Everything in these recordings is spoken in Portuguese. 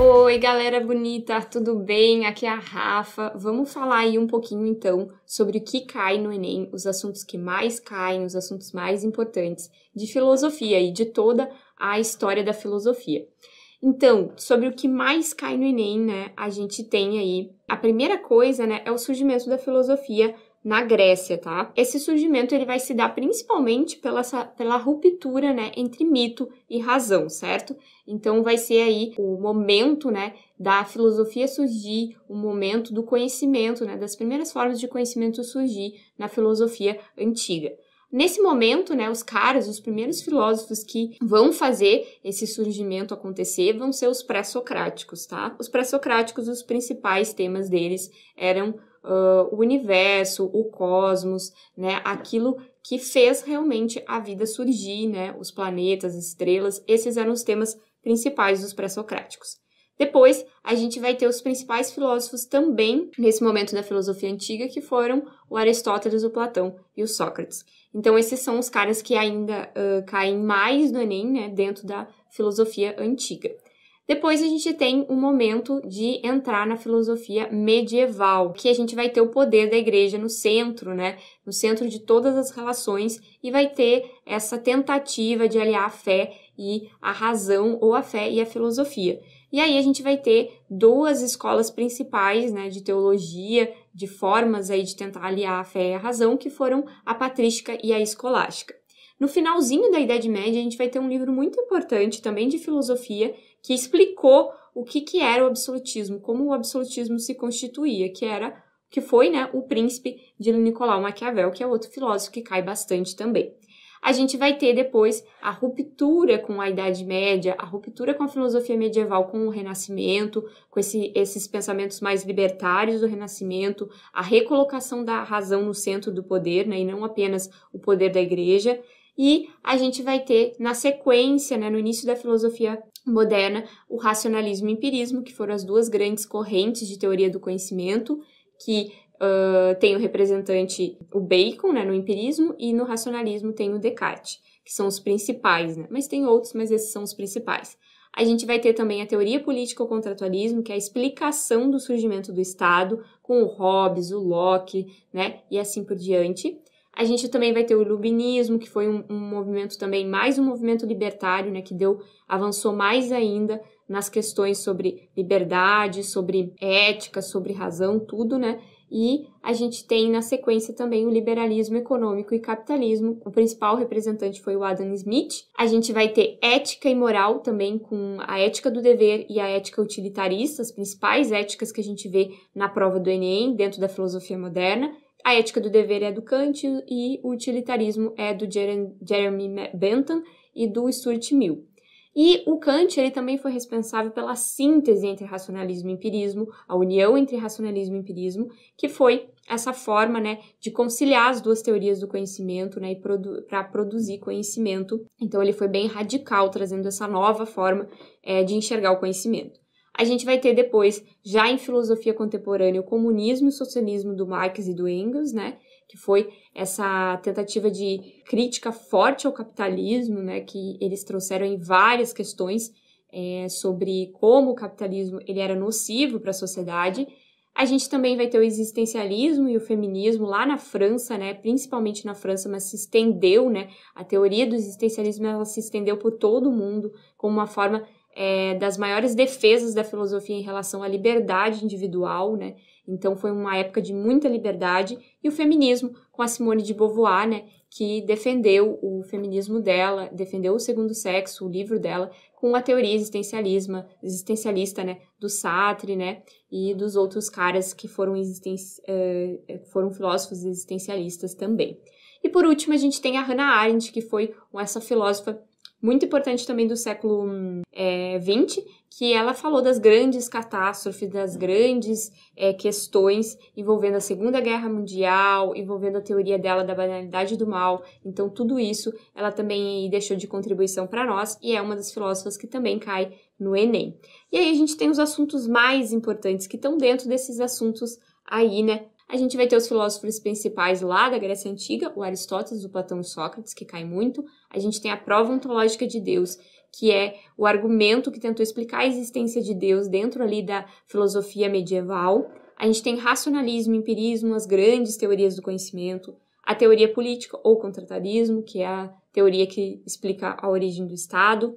Oi, galera bonita, tudo bem? Aqui é a Rafa. Vamos falar aí um pouquinho então sobre o que cai no Enem, os assuntos que mais caem, os assuntos mais importantes de filosofia e de toda a história da filosofia. Então, sobre o que mais cai no Enem, né? A gente tem aí a primeira coisa, né? É o surgimento da filosofia na Grécia, tá? Esse surgimento ele vai se dar principalmente pela, pela ruptura, né, entre mito e razão, certo? Então vai ser aí o momento, né, da filosofia surgir, o momento do conhecimento, né, das primeiras formas de conhecimento surgir na filosofia antiga. Nesse momento, né, os caras, os primeiros filósofos que vão fazer esse surgimento acontecer vão ser os pré-socráticos, tá? Os pré-socráticos, os principais temas deles eram uh, o universo, o cosmos, né? Aquilo que fez realmente a vida surgir, né? Os planetas, as estrelas, esses eram os temas principais dos pré-socráticos. Depois, a gente vai ter os principais filósofos também nesse momento da filosofia antiga, que foram o Aristóteles, o Platão e o Sócrates. Então, esses são os caras que ainda uh, caem mais no Enem, né, dentro da filosofia antiga. Depois a gente tem o um momento de entrar na filosofia medieval, que a gente vai ter o poder da igreja no centro, né? No centro de todas as relações e vai ter essa tentativa de aliar a fé e a razão ou a fé e a filosofia. E aí a gente vai ter duas escolas principais, né, de teologia, de formas aí de tentar aliar a fé e a razão, que foram a patrística e a escolástica. No finalzinho da Idade Média, a gente vai ter um livro muito importante também de filosofia que explicou o que, que era o absolutismo, como o absolutismo se constituía, que era que foi né, o príncipe de Nicolau Maquiavel, que é outro filósofo que cai bastante também. A gente vai ter depois a ruptura com a Idade Média, a ruptura com a filosofia medieval, com o Renascimento, com esse, esses pensamentos mais libertários do Renascimento, a recolocação da razão no centro do poder, né, e não apenas o poder da igreja. E a gente vai ter na sequência, né, no início da filosofia moderna, o racionalismo e o empirismo, que foram as duas grandes correntes de teoria do conhecimento, que uh, tem o representante, o Bacon, né, no empirismo, e no racionalismo tem o Descartes, que são os principais, né? mas tem outros, mas esses são os principais. A gente vai ter também a teoria política ou contratualismo, que é a explicação do surgimento do Estado, com o Hobbes, o Locke, né, e assim por diante. A gente também vai ter o iluminismo, que foi um, um movimento também, mais um movimento libertário, né, que deu, avançou mais ainda nas questões sobre liberdade, sobre ética, sobre razão, tudo, né? E a gente tem na sequência também o liberalismo econômico e capitalismo. O principal representante foi o Adam Smith. A gente vai ter ética e moral também com a ética do dever e a ética utilitarista, as principais éticas que a gente vê na prova do Enem dentro da filosofia moderna. A Ética do Dever é do Kant e o Utilitarismo é do Jeremy Bentham e do Stuart Mill. E o Kant ele também foi responsável pela síntese entre racionalismo e empirismo, a união entre racionalismo e empirismo, que foi essa forma né, de conciliar as duas teorias do conhecimento né, produ para produzir conhecimento. Então ele foi bem radical, trazendo essa nova forma é, de enxergar o conhecimento. A gente vai ter depois, já em filosofia contemporânea, o comunismo e o socialismo do Marx e do Engels, né? Que foi essa tentativa de crítica forte ao capitalismo, né? Que eles trouxeram em várias questões é, sobre como o capitalismo ele era nocivo para a sociedade. A gente também vai ter o existencialismo e o feminismo lá na França, né? Principalmente na França, mas se estendeu, né? A teoria do existencialismo ela se estendeu por todo o mundo como uma forma é, das maiores defesas da filosofia em relação à liberdade individual, né? Então foi uma época de muita liberdade e o feminismo com a Simone de Beauvoir, né? Que defendeu o feminismo dela, defendeu o segundo sexo, o livro dela, com a teoria existencialismo, existencialista, né? Do Sartre, né? E dos outros caras que foram, é, é, foram filósofos existencialistas também. E por último, a gente tem a Hannah Arendt, que foi essa filósofa muito importante também do século XX, é, que ela falou das grandes catástrofes, das grandes é, questões envolvendo a Segunda Guerra Mundial, envolvendo a teoria dela da banalidade do mal. Então, tudo isso ela também deixou de contribuição para nós e é uma das filósofas que também cai no Enem. E aí a gente tem os assuntos mais importantes que estão dentro desses assuntos aí, né? A gente vai ter os filósofos principais lá da Grécia Antiga, o Aristóteles, o Platão e Sócrates, que cai muito. A gente tem a prova ontológica de Deus, que é o argumento que tentou explicar a existência de Deus dentro ali da filosofia medieval. A gente tem racionalismo, empirismo, as grandes teorias do conhecimento, a teoria política ou contratarismo, que é a teoria que explica a origem do Estado.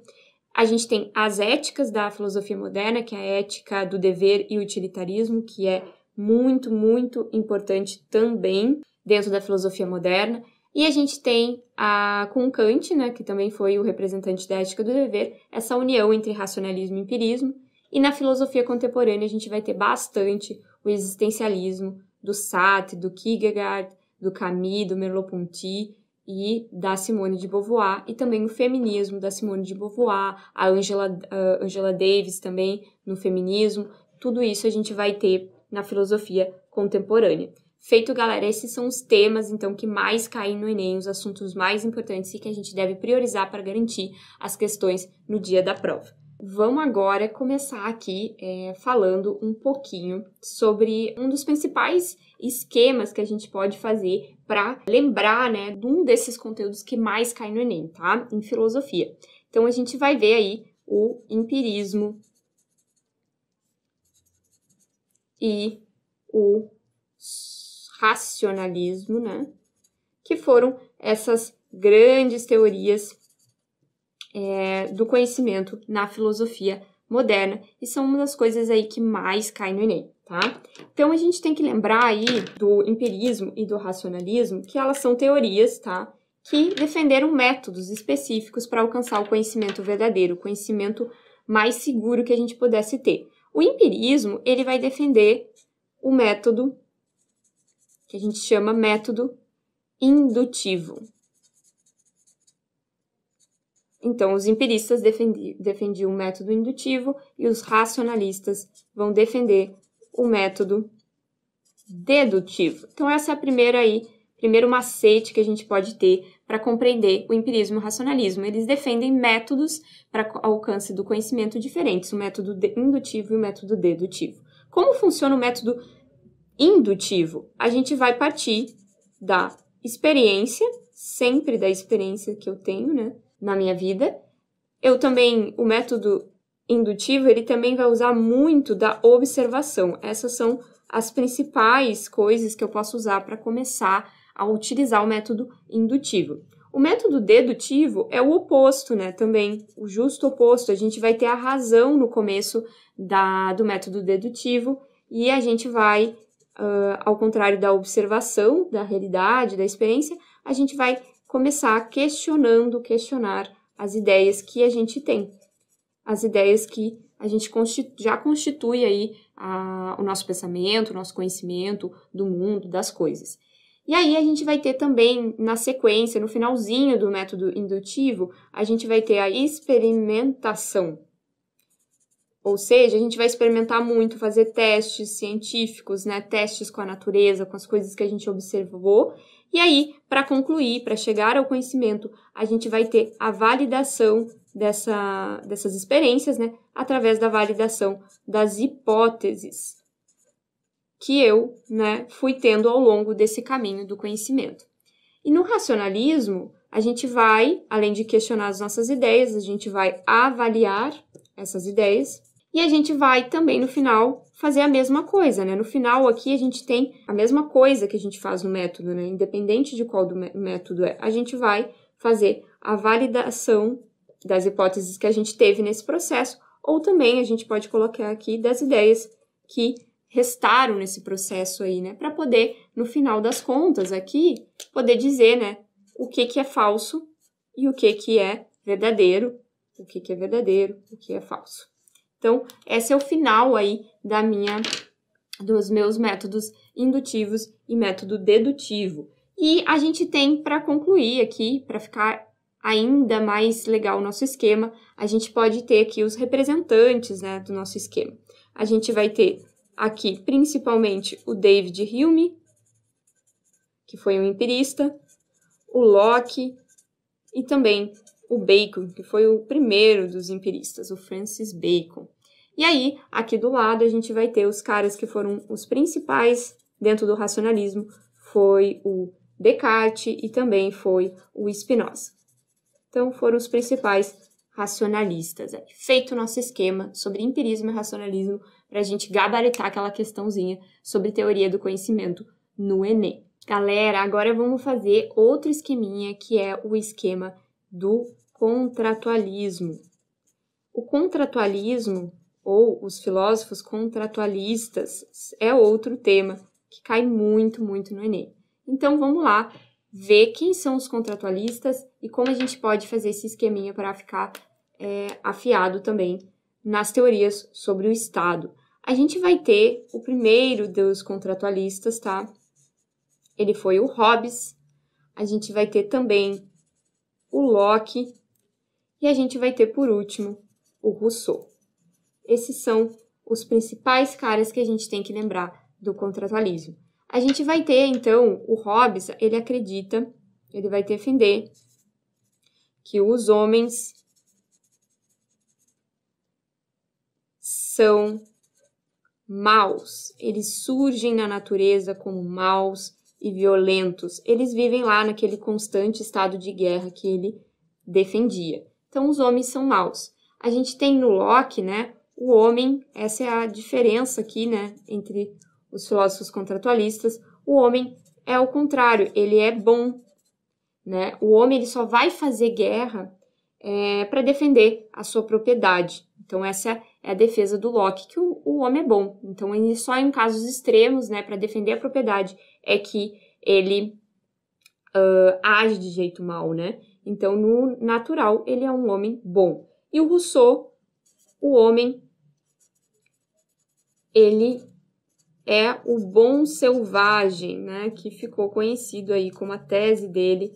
A gente tem as éticas da filosofia moderna, que é a ética do dever e utilitarismo, que é muito, muito importante também dentro da filosofia moderna. E a gente tem a, com Kant, né, que também foi o representante da ética do dever, essa união entre racionalismo e empirismo. E na filosofia contemporânea a gente vai ter bastante o existencialismo do Sartre, do Kierkegaard, do Camus, do Merleau-Ponty e da Simone de Beauvoir, e também o feminismo da Simone de Beauvoir, a Angela, a Angela Davis também no feminismo. Tudo isso a gente vai ter na filosofia contemporânea. Feito, galera, esses são os temas então que mais caem no Enem, os assuntos mais importantes e que a gente deve priorizar para garantir as questões no dia da prova. Vamos agora começar aqui é, falando um pouquinho sobre um dos principais esquemas que a gente pode fazer para lembrar, né, de um desses conteúdos que mais cai no Enem, tá? Em filosofia. Então a gente vai ver aí o empirismo, e o racionalismo, né? Que foram essas grandes teorias é, do conhecimento na filosofia moderna e são uma das coisas aí que mais cai no Enem, tá? Então a gente tem que lembrar aí do empirismo e do racionalismo que elas são teorias, tá? Que defenderam métodos específicos para alcançar o conhecimento verdadeiro, o conhecimento mais seguro que a gente pudesse ter. O empirismo, ele vai defender o método que a gente chama método indutivo. Então, os empiristas defendiam, o método indutivo e os racionalistas vão defender o método dedutivo. Então, essa é a primeira aí primeiro macete que a gente pode ter para compreender o empirismo e o racionalismo. Eles defendem métodos para alcance do conhecimento diferentes, o método indutivo e o método dedutivo. Como funciona o método indutivo? A gente vai partir da experiência, sempre da experiência que eu tenho, né, na minha vida. Eu também, o método indutivo, ele também vai usar muito da observação. Essas são as principais coisas que eu posso usar para começar ao utilizar o método indutivo. O método dedutivo é o oposto, né? Também o justo oposto. A gente vai ter a razão no começo da, do método dedutivo e a gente vai, uh, ao contrário da observação da realidade, da experiência, a gente vai começar questionando, questionar as ideias que a gente tem, as ideias que a gente já constitui aí a, o nosso pensamento, o nosso conhecimento do mundo, das coisas. E aí a gente vai ter também na sequência, no finalzinho do método indutivo, a gente vai ter a experimentação. Ou seja, a gente vai experimentar muito, fazer testes científicos, né, testes com a natureza, com as coisas que a gente observou. E aí, para concluir, para chegar ao conhecimento, a gente vai ter a validação dessa, dessas experiências, né, através da validação das hipóteses que eu né, fui tendo ao longo desse caminho do conhecimento. E no racionalismo, a gente vai, além de questionar as nossas ideias, a gente vai avaliar essas ideias e a gente vai também no final fazer a mesma coisa, né? No final aqui a gente tem a mesma coisa que a gente faz no método, né? Independente de qual do método é, a gente vai fazer a validação das hipóteses que a gente teve nesse processo, ou também a gente pode colocar aqui das ideias que restaram nesse processo aí, né? Para poder, no final das contas aqui, poder dizer, né, o que que é falso e o que que é verdadeiro, o que que é verdadeiro, o que é falso. Então, esse é o final aí da minha dos meus métodos indutivos e método dedutivo. E a gente tem para concluir aqui, para ficar ainda mais legal o nosso esquema, a gente pode ter aqui os representantes, né, do nosso esquema. A gente vai ter aqui principalmente o David Hume, que foi um empirista, o Locke e também o Bacon, que foi o primeiro dos empiristas, o Francis Bacon. E aí, aqui do lado, a gente vai ter os caras que foram os principais dentro do racionalismo, foi o Descartes e também foi o Spinoza. Então, foram os principais racionalistas. É feito o nosso esquema sobre empirismo e racionalismo para a gente gabaritar aquela questãozinha sobre teoria do conhecimento no Enem. Galera, agora vamos fazer outro esqueminha que é o esquema do contratualismo. O contratualismo, ou os filósofos contratualistas, é outro tema que cai muito, muito no Enem. Então vamos lá ver quem são os contratualistas e como a gente pode fazer esse esqueminha para ficar é, afiado também nas teorias sobre o Estado. A gente vai ter o primeiro dos contratualistas, tá? Ele foi o Hobbes. A gente vai ter também o Locke. E a gente vai ter, por último, o Rousseau. Esses são os principais caras que a gente tem que lembrar do contratualismo. A gente vai ter, então, o Hobbes, ele acredita, ele vai defender que os homens são maus. Eles surgem na natureza como maus e violentos. Eles vivem lá naquele constante estado de guerra que ele defendia. Então, os homens são maus. A gente tem no Locke, né? O homem, essa é a diferença aqui, né? Entre os filósofos contratualistas, o homem é o contrário, ele é bom. Né? O homem ele só vai fazer guerra é, para defender a sua propriedade. Então, essa é a defesa do Locke, que o, o homem é bom. Então, ele só em casos extremos, né, para defender a propriedade, é que ele uh, age de jeito mal, né? Então, no natural, ele é um homem bom. E o Rousseau, o homem, ele é o bom selvagem, né, que ficou conhecido aí como a tese dele,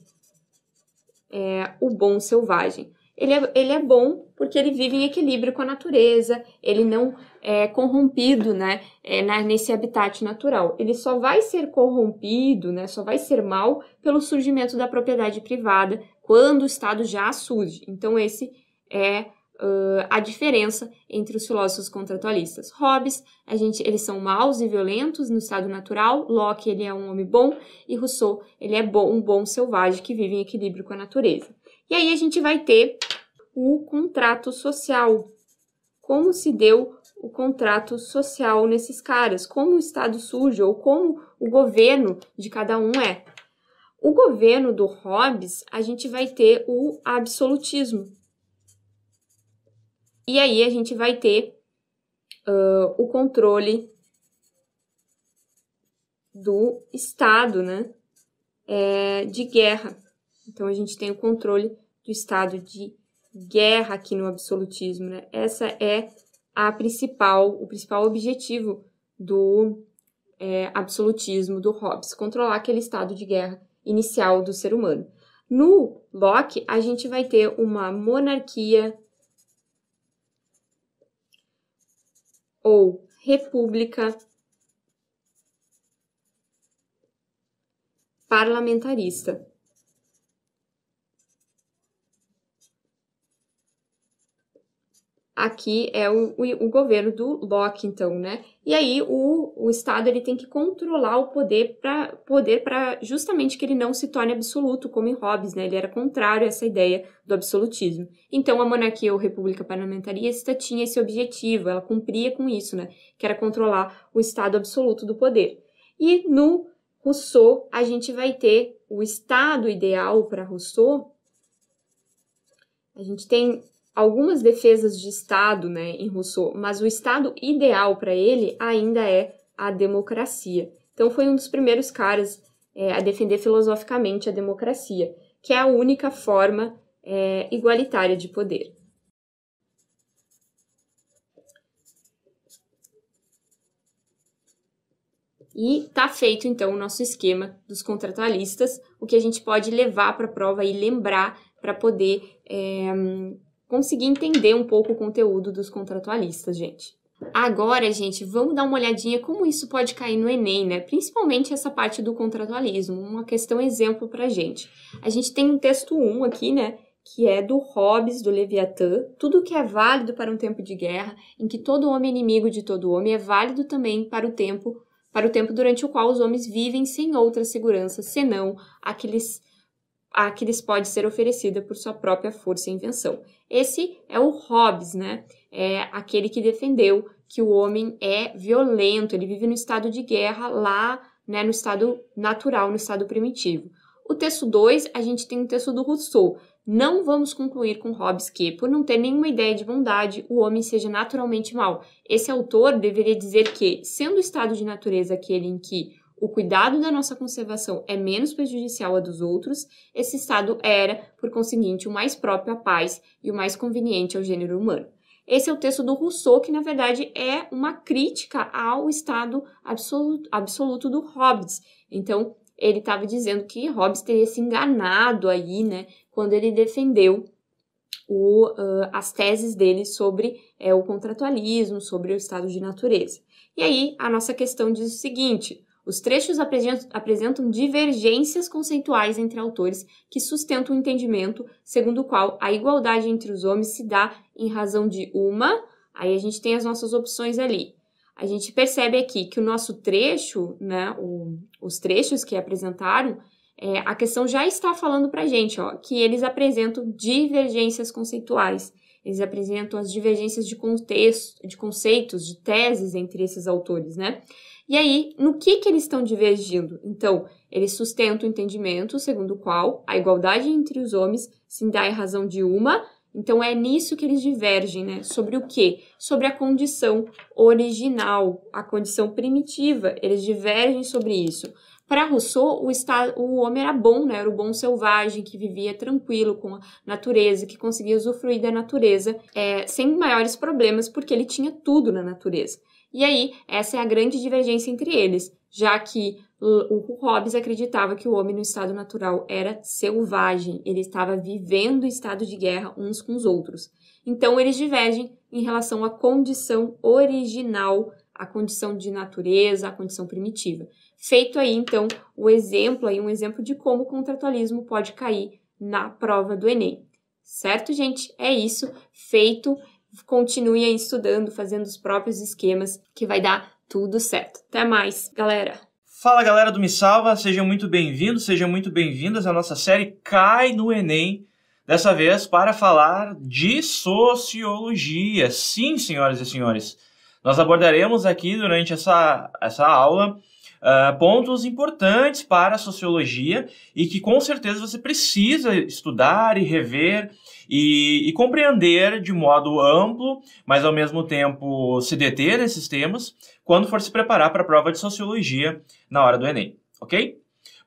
é, o bom selvagem. Ele é, ele é bom porque ele vive em equilíbrio com a natureza, ele não é corrompido né, é, nesse habitat natural. Ele só vai ser corrompido, né, só vai ser mal pelo surgimento da propriedade privada quando o Estado já surge. Então, esse é Uh, a diferença entre os filósofos contratualistas. Hobbes, a gente, eles são maus e violentos no estado natural, Locke, ele é um homem bom, e Rousseau, ele é bom, um bom selvagem que vive em equilíbrio com a natureza. E aí a gente vai ter o contrato social. Como se deu o contrato social nesses caras? Como o Estado surge ou como o governo de cada um é? O governo do Hobbes, a gente vai ter o absolutismo, e aí a gente vai ter uh, o controle do Estado, né? É, de guerra. Então a gente tem o controle do Estado de guerra aqui no absolutismo, né? Essa é a principal, o principal objetivo do é, absolutismo do Hobbes, controlar aquele estado de guerra inicial do ser humano. No Locke, a gente vai ter uma monarquia ou república parlamentarista. aqui é o, o, o, governo do Locke, então, né? E aí o, o Estado ele tem que controlar o poder para poder para justamente que ele não se torne absoluto, como em Hobbes, né? Ele era contrário a essa ideia do absolutismo. Então a monarquia ou república parlamentarista tinha esse objetivo, ela cumpria com isso, né? Que era controlar o Estado absoluto do poder. E no Rousseau a gente vai ter o Estado ideal para Rousseau. A gente tem algumas defesas de Estado né, em Rousseau, mas o Estado ideal para ele ainda é a democracia. Então, foi um dos primeiros caras é, a defender filosoficamente a democracia, que é a única forma é, igualitária de poder. E tá feito então o nosso esquema dos contratualistas, o que a gente pode levar para a prova e lembrar para poder é, conseguir entender um pouco o conteúdo dos contratualistas, gente. Agora, gente, vamos dar uma olhadinha como isso pode cair no Enem, né? Principalmente essa parte do contratualismo, uma questão exemplo pra gente. A gente tem um texto 1 aqui, né? Que é do Hobbes, do Leviatã, tudo que é válido para um tempo de guerra, em que todo homem é inimigo de todo homem, é válido também para o tempo, para o tempo durante o qual os homens vivem sem outra segurança, senão aqueles a que lhes pode ser oferecida por sua própria força e invenção. Esse é o Hobbes, né? É aquele que defendeu que o homem é violento, ele vive no estado de guerra lá, né, no estado natural, no estado primitivo. O texto 2, a gente tem o um texto do Rousseau. Não vamos concluir com Hobbes que, por não ter nenhuma ideia de bondade, o homem seja naturalmente mau. Esse autor deveria dizer que, sendo o estado de natureza aquele em que o cuidado da nossa conservação é menos prejudicial à dos outros, esse estado era, por conseguinte, o mais próprio à paz e o mais conveniente ao gênero humano. Esse é o texto do Rousseau, que na verdade é uma crítica ao estado absoluto, absoluto do Hobbes. Então, ele estava dizendo que Hobbes teria se enganado aí, né, quando ele defendeu o, uh, as teses dele sobre é, o contratualismo, sobre o estado de natureza. E aí, a nossa questão diz o seguinte: os trechos apresentam divergências conceituais entre autores que sustentam o um entendimento segundo o qual a igualdade entre os homens se dá em razão de uma. Aí a gente tem as nossas opções ali. A gente percebe aqui que o nosso trecho, né, o, os trechos que apresentaram, é, a questão já está falando para a gente, ó, que eles apresentam divergências conceituais. Eles apresentam as divergências de contexto, de conceitos, de teses entre esses autores, né? E aí, no que, que eles estão divergindo? Então, eles sustentam o entendimento segundo o qual a igualdade entre os homens se dá em razão de uma. Então, é nisso que eles divergem, né? Sobre o quê? Sobre a condição original, a condição primitiva. Eles divergem sobre isso. Para Rousseau, o, estado, o homem era bom, né? era o bom selvagem, que vivia tranquilo com a natureza, que conseguia usufruir da natureza é, sem maiores problemas, porque ele tinha tudo na natureza. E aí, essa é a grande divergência entre eles, já que o Hobbes acreditava que o homem no estado natural era selvagem, ele estava vivendo estado de guerra uns com os outros. Então eles divergem em relação à condição original, à condição de natureza, à condição primitiva. Feito aí então o exemplo aí um exemplo de como o contratualismo pode cair na prova do ENEM. Certo, gente? É isso, feito continuem estudando, fazendo os próprios esquemas, que vai dar tudo certo. Até mais, galera! Fala galera do Me Salva, sejam muito bem-vindos, sejam muito bem-vindas à nossa série Cai no Enem, dessa vez para falar de sociologia. Sim, senhoras e senhores, nós abordaremos aqui durante essa, essa aula uh, pontos importantes para a sociologia e que com certeza você precisa estudar e rever e, e compreender de modo amplo, mas ao mesmo tempo se deter nesses temas quando for se preparar para a prova de sociologia na hora do Enem, ok?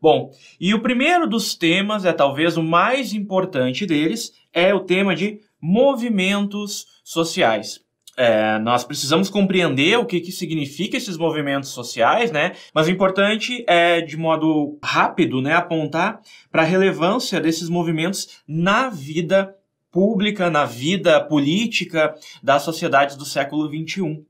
Bom, e o primeiro dos temas, é talvez o mais importante deles, é o tema de movimentos sociais é, nós precisamos compreender o que, que significa esses movimentos sociais, né? Mas o importante é, de modo rápido, né, apontar para a relevância desses movimentos na vida pública, na vida política das sociedades do século XXI.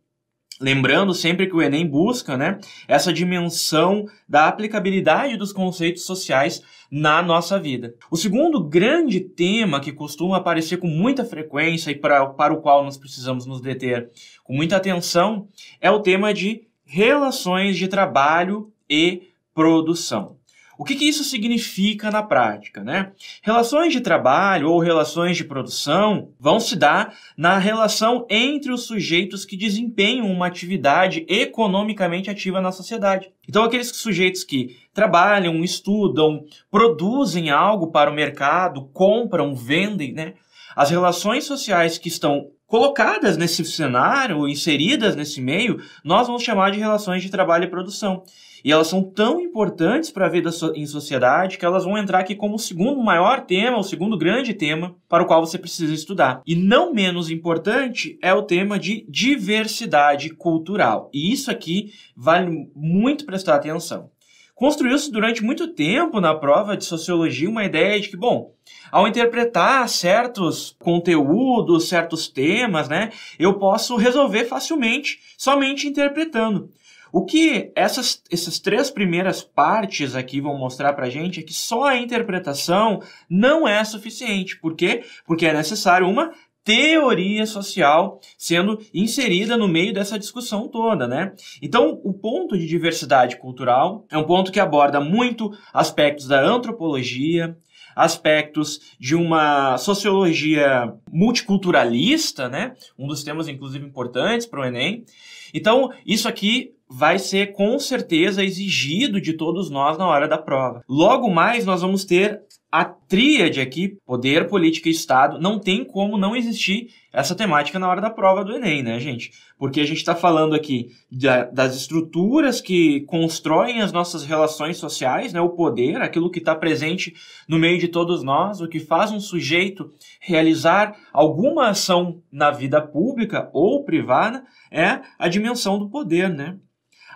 Lembrando sempre que o Enem busca né, essa dimensão da aplicabilidade dos conceitos sociais na nossa vida. O segundo grande tema que costuma aparecer com muita frequência e pra, para o qual nós precisamos nos deter com muita atenção é o tema de relações de trabalho e produção. O que, que isso significa na prática? Né? Relações de trabalho ou relações de produção vão se dar na relação entre os sujeitos que desempenham uma atividade economicamente ativa na sociedade. Então, aqueles sujeitos que trabalham, estudam, produzem algo para o mercado, compram, vendem, né? As relações sociais que estão colocadas nesse cenário, inseridas nesse meio, nós vamos chamar de relações de trabalho e produção. E elas são tão importantes para a vida so em sociedade que elas vão entrar aqui como o segundo maior tema, o segundo grande tema para o qual você precisa estudar. E não menos importante é o tema de diversidade cultural. E isso aqui vale muito prestar atenção. Construiu-se durante muito tempo na prova de sociologia uma ideia de que, bom, ao interpretar certos conteúdos, certos temas, né, eu posso resolver facilmente somente interpretando. O que essas, essas três primeiras partes aqui vão mostrar para a gente é que só a interpretação não é suficiente. Por quê? Porque é necessário uma teoria social sendo inserida no meio dessa discussão toda, né? Então, o ponto de diversidade cultural é um ponto que aborda muito aspectos da antropologia, aspectos de uma sociologia multiculturalista, né? Um dos temas, inclusive, importantes para o Enem. Então, isso aqui vai ser com certeza exigido de todos nós na hora da prova. Logo mais, nós vamos ter a tríade aqui, poder, política e Estado, não tem como não existir essa temática na hora da prova do Enem, né, gente? Porque a gente está falando aqui da, das estruturas que constroem as nossas relações sociais, né, o poder, aquilo que está presente no meio de todos nós, o que faz um sujeito realizar alguma ação na vida pública ou privada é a dimensão do poder, né?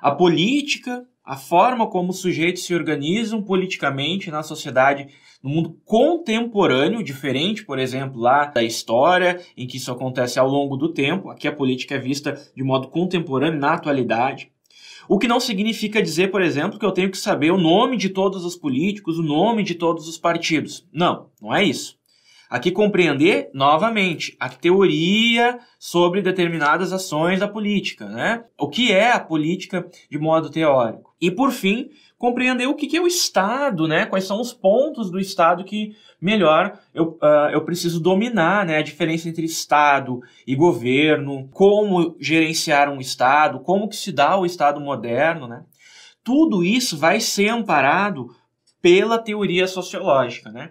a política, a forma como os sujeitos se organizam politicamente na sociedade no mundo contemporâneo, diferente, por exemplo, lá da história, em que isso acontece ao longo do tempo, aqui a política é vista de modo contemporâneo, na atualidade. O que não significa dizer, por exemplo, que eu tenho que saber o nome de todos os políticos, o nome de todos os partidos. Não, não é isso. Aqui compreender, novamente, a teoria sobre determinadas ações da política, né? O que é a política de modo teórico. E, por fim, compreender o que é o Estado, né? Quais são os pontos do Estado que melhor eu, uh, eu preciso dominar, né? A diferença entre Estado e governo, como gerenciar um Estado, como que se dá o Estado moderno, né? Tudo isso vai ser amparado pela teoria sociológica, né?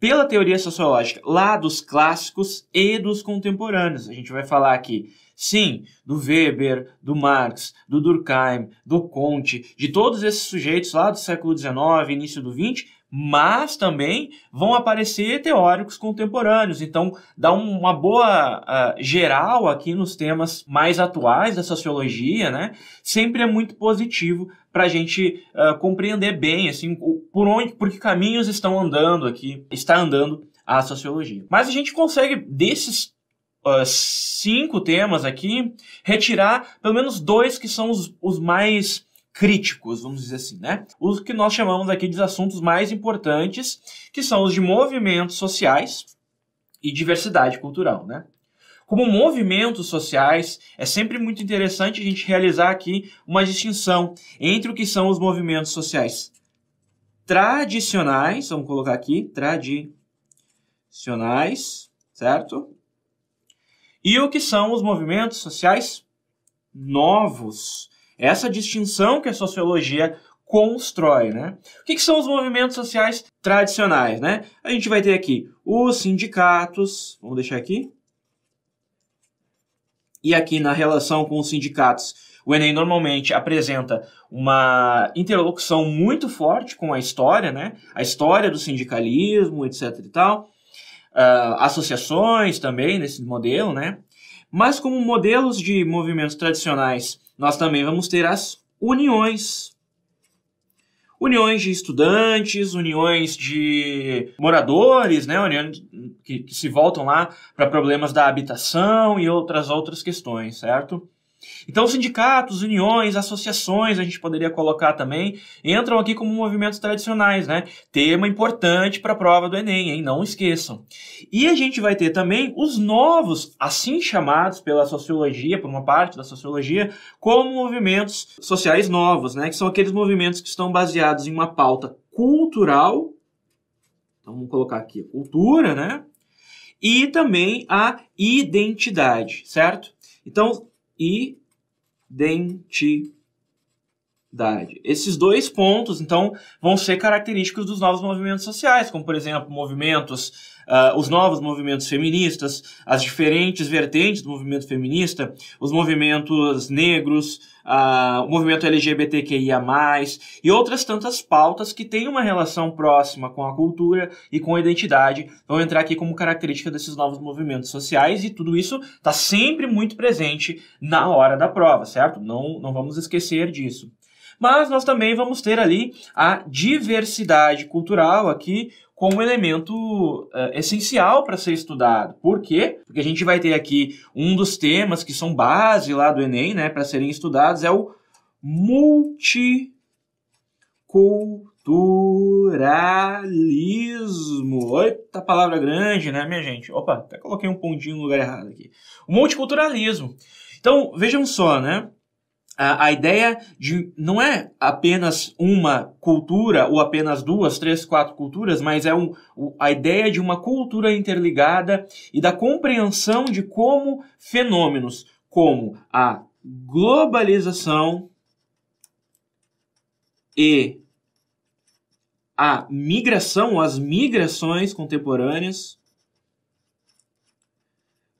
pela teoria sociológica lá dos clássicos e dos contemporâneos. A gente vai falar aqui, sim, do Weber, do Marx, do Durkheim, do Conte, de todos esses sujeitos lá do século XIX, início do XX, mas também vão aparecer teóricos contemporâneos. Então, dá uma boa uh, geral aqui nos temas mais atuais da sociologia, né? Sempre é muito positivo para a gente uh, compreender bem, assim, por onde, por que caminhos estão andando aqui, está andando a sociologia. Mas a gente consegue desses Uh, cinco temas aqui, retirar pelo menos dois que são os, os mais críticos, vamos dizer assim, né? Os que nós chamamos aqui de assuntos mais importantes, que são os de movimentos sociais e diversidade cultural, né? Como movimentos sociais, é sempre muito interessante a gente realizar aqui uma distinção entre o que são os movimentos sociais tradicionais, vamos colocar aqui, tradicionais, certo? E o que são os movimentos sociais novos, essa distinção que a sociologia constrói, né? O que, que, são os movimentos sociais tradicionais, né? A gente vai ter aqui os sindicatos, vamos deixar aqui. E aqui na relação com os sindicatos, o Enem normalmente apresenta uma interlocução muito forte com a história, né? A história do sindicalismo, etc e tal. Uh, associações também nesse modelo, né? Mas como modelos de movimentos tradicionais nós também vamos ter as uniões. Uniões de estudantes, uniões de moradores, né? uniões que, que se voltam lá para problemas da habitação e outras outras questões, certo? Então, sindicatos, uniões, associações, a gente poderia colocar também, entram aqui como movimentos tradicionais, né? Tema importante para a prova do Enem, hein? Não esqueçam. E a gente vai ter também os novos, assim chamados pela sociologia, por uma parte da sociologia, como movimentos sociais novos, né? Que são aqueles movimentos que estão baseados em uma pauta cultural. Então, vamos colocar aqui cultura, né? E também a identidade, certo? Então, identidade. Esses dois pontos, então, vão ser característicos dos novos movimentos sociais, como, por exemplo, movimentos uh, os novos movimentos feministas, as diferentes vertentes do movimento feminista, os movimentos negros, uh, o movimento LGBTQIA, e outras tantas pautas que têm uma relação próxima com a cultura e com a identidade, vão entrar aqui como característica desses novos movimentos sociais, e tudo isso está sempre muito presente na hora da prova, certo? Não, não vamos esquecer disso mas nós também vamos ter ali a diversidade cultural aqui, como elemento uh, essencial para ser estudado. Por quê? Porque a gente vai ter aqui um dos temas que são base lá do Enem, né, para serem estudados, é o multiculturalismo. Eita palavra grande, né, minha gente? Opa, até coloquei um pontinho no lugar errado aqui. O multiculturalismo. Então, vejam só, né? a ideia de não é apenas uma cultura ou apenas duas, três, quatro culturas, mas é um, a ideia de uma cultura interligada e da compreensão de como fenômenos como a globalização e a migração, as migrações contemporâneas,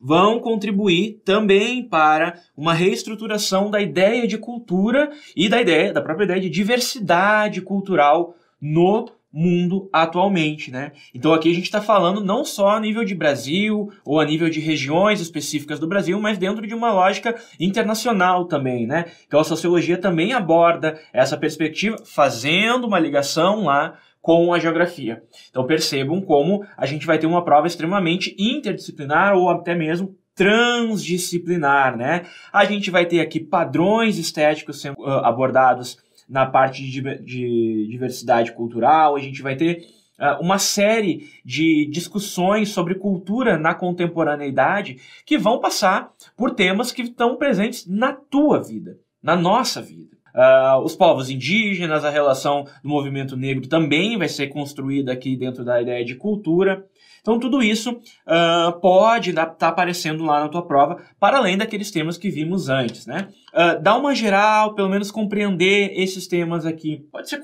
vão contribuir também para uma reestruturação da ideia de cultura e da ideia da própria ideia de diversidade cultural no mundo atualmente, né? Então aqui a gente está falando não só a nível de Brasil ou a nível de regiões específicas do Brasil, mas dentro de uma lógica internacional também, né? Então a sociologia também aborda essa perspectiva, fazendo uma ligação lá com a geografia. Então percebam como a gente vai ter uma prova extremamente interdisciplinar ou até mesmo transdisciplinar, né? A gente vai ter aqui padrões estéticos sendo ah, abordados na parte de diversidade cultural, a gente vai ter ah, uma série de discussões sobre cultura na contemporaneidade que vão passar por temas que estão presentes na tua vida, na nossa vida. Uh, os povos indígenas, a relação do movimento negro também vai ser construída aqui dentro da ideia de cultura. Então, tudo isso uh, pode estar tá aparecendo lá na tua prova, para além daqueles temas que vimos antes, né? Uh, dá uma geral, pelo menos compreender esses temas aqui. Pode ser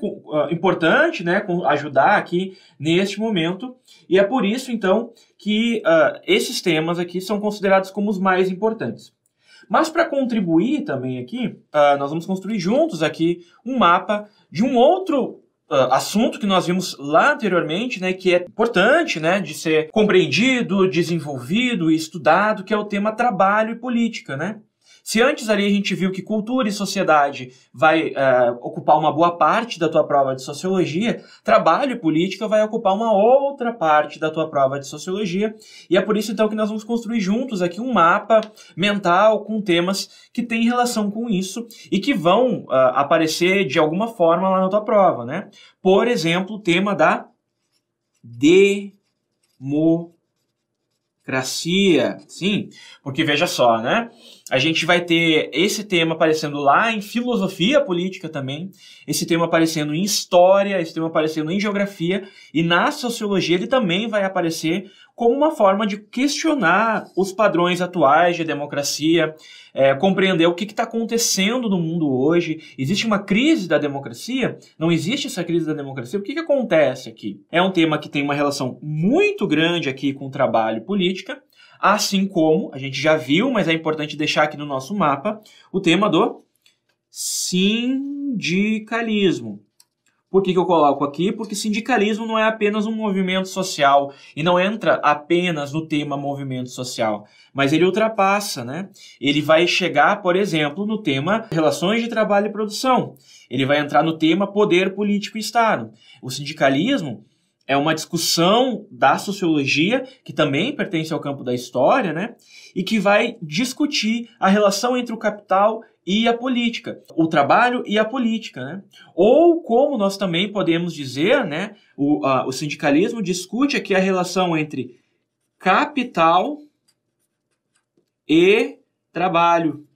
importante, né? ajudar aqui neste momento. E é por isso, então, que esses temas aqui são considerados como os mais importantes. Mas para contribuir também aqui, uh, nós vamos construir juntos aqui um mapa de um outro Uh, assunto que nós vimos lá anteriormente, né, que é importante, né, de ser compreendido, desenvolvido e estudado, que é o tema trabalho e política, né? Se antes ali a gente viu que cultura e sociedade vai é, ocupar uma boa parte da tua prova de sociologia, trabalho e política vai ocupar uma outra parte da tua prova de sociologia. E é por isso então que nós vamos construir juntos aqui um mapa mental com temas que têm relação com isso e que vão é, aparecer de alguma forma lá na tua prova, né? Por exemplo, o tema da democracia democracia. Sim, porque veja só, né? A gente vai ter esse tema aparecendo lá em filosofia política também, esse tema aparecendo em história, esse tema aparecendo em geografia, e na sociologia ele também vai aparecer como uma forma de questionar os padrões atuais de democracia, é, compreender o que está acontecendo no mundo hoje. Existe uma crise da democracia? Não existe essa crise da democracia? O que, que acontece aqui? É um tema que tem uma relação muito grande aqui com o trabalho política, assim como, a gente já viu, mas é importante deixar aqui no nosso mapa, o tema do sindicalismo. Por que, que eu coloco aqui? Porque sindicalismo não é apenas um movimento social e não entra apenas no tema movimento social, mas ele ultrapassa, né? Ele vai chegar, por exemplo, no tema relações de trabalho e produção. Ele vai entrar no tema poder político e Estado. O sindicalismo é uma discussão da sociologia, que também pertence ao campo da história, né? E que vai discutir a relação entre o capital e a política, o trabalho e a política, né? Ou como nós também podemos dizer, né, o, a, o sindicalismo discute aqui a relação entre capital e trabalho.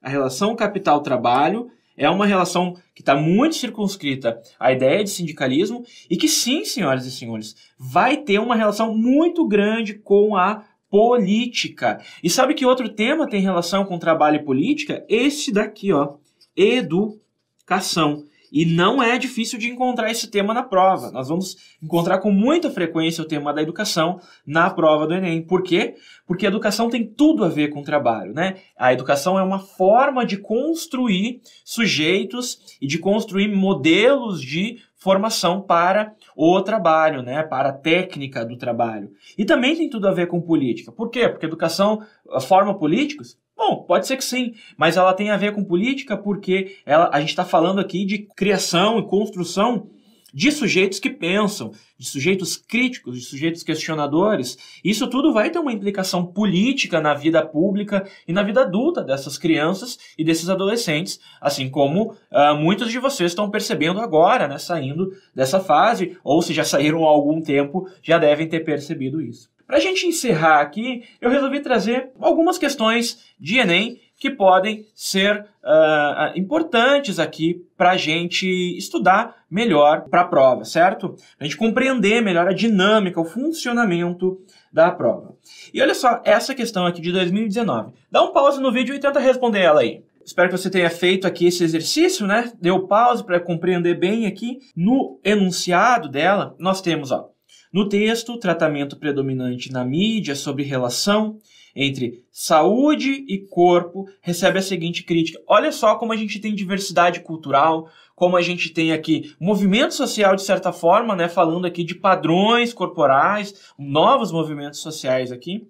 A relação capital-trabalho é uma relação que está muito circunscrita à ideia de sindicalismo e que sim, senhoras e senhores, vai ter uma relação muito grande com a política. E sabe que outro tema tem relação com trabalho e política? Esse daqui, ó, educação. E não é difícil de encontrar esse tema na prova. Nós vamos encontrar com muita frequência o tema da educação na prova do Enem. Por quê? Porque a educação tem tudo a ver com o trabalho, né? A educação é uma forma de construir sujeitos e de construir modelos de formação para o trabalho, né, para a técnica do trabalho. E também tem tudo a ver com política. Por quê? Porque educação forma políticos? Bom, pode ser que sim, mas ela tem a ver com política porque ela, a gente está falando aqui de criação e construção de sujeitos que pensam, de sujeitos críticos, de sujeitos questionadores. Isso tudo vai ter uma implicação política na vida pública e na vida adulta dessas crianças e desses adolescentes, assim como uh, muitos de vocês estão percebendo agora, né, saindo dessa fase, ou se já saíram há algum tempo, já devem ter percebido isso. Para a gente encerrar aqui, eu resolvi trazer algumas questões de Enem que podem ser uh, importantes aqui para a gente estudar melhor para a prova, certo? A gente compreender melhor a dinâmica, o funcionamento da prova. E olha só essa questão aqui de 2019. Dá um pause no vídeo e tenta responder ela aí. Espero que você tenha feito aqui esse exercício, né? Deu pause para compreender bem aqui. No enunciado dela, nós temos, ó, no texto, o tratamento predominante na mídia sobre relação entre saúde e corpo recebe a seguinte crítica. Olha só como a gente tem diversidade cultural, como a gente tem aqui movimento social de certa forma, né, falando aqui de padrões corporais, novos movimentos sociais aqui.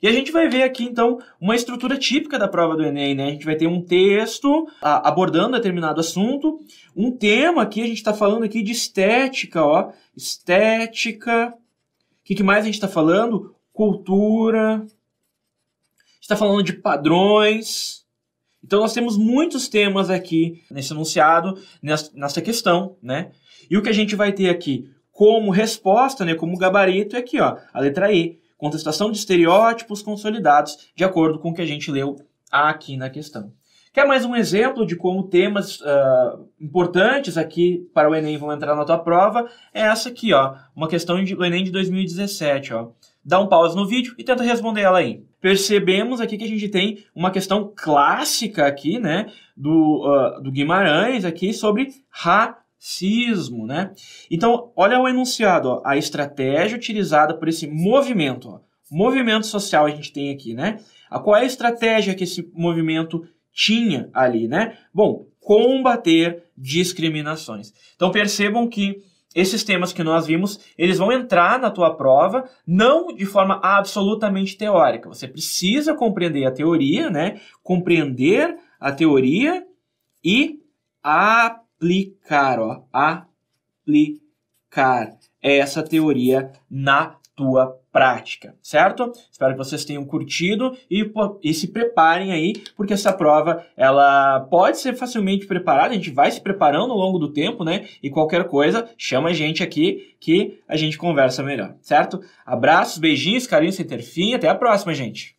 E a gente vai ver aqui, então, uma estrutura típica da prova do Enem, né? A gente vai ter um texto a, abordando determinado assunto, um tema aqui, a gente está falando aqui de estética, ó. Estética. O que, que mais a gente está falando? Cultura. A gente está falando de padrões. Então nós temos muitos temas aqui nesse enunciado, nessa questão, né? E o que a gente vai ter aqui como resposta, né, como gabarito é aqui, ó, a letra E contestação de estereótipos consolidados, de acordo com o que a gente leu aqui na questão. Quer mais um exemplo de como temas uh, importantes aqui para o Enem vão entrar na tua prova? É essa aqui, ó, uma questão do Enem de 2017. Ó. Dá um pause no vídeo e tenta responder ela aí. Percebemos aqui que a gente tem uma questão clássica aqui, né, do, uh, do Guimarães aqui sobre marxismo, né? Então, olha o enunciado, ó, a estratégia utilizada por esse movimento, ó, movimento social a gente tem aqui, né? A qual é a estratégia que esse movimento tinha ali, né? Bom, combater discriminações. Então percebam que esses temas que nós vimos, eles vão entrar na tua prova não de forma absolutamente teórica. Você precisa compreender a teoria, né? Compreender a teoria e a aplicar, ó, aplicar é essa teoria na tua prática, certo? Espero que vocês tenham curtido e, e, se preparem aí, porque essa prova ela pode ser facilmente preparada, a gente vai se preparando ao longo do tempo, né? E qualquer coisa, chama a gente aqui que a gente conversa melhor, certo? Abraços, beijinhos, carinho sem ter fim, até a próxima, gente.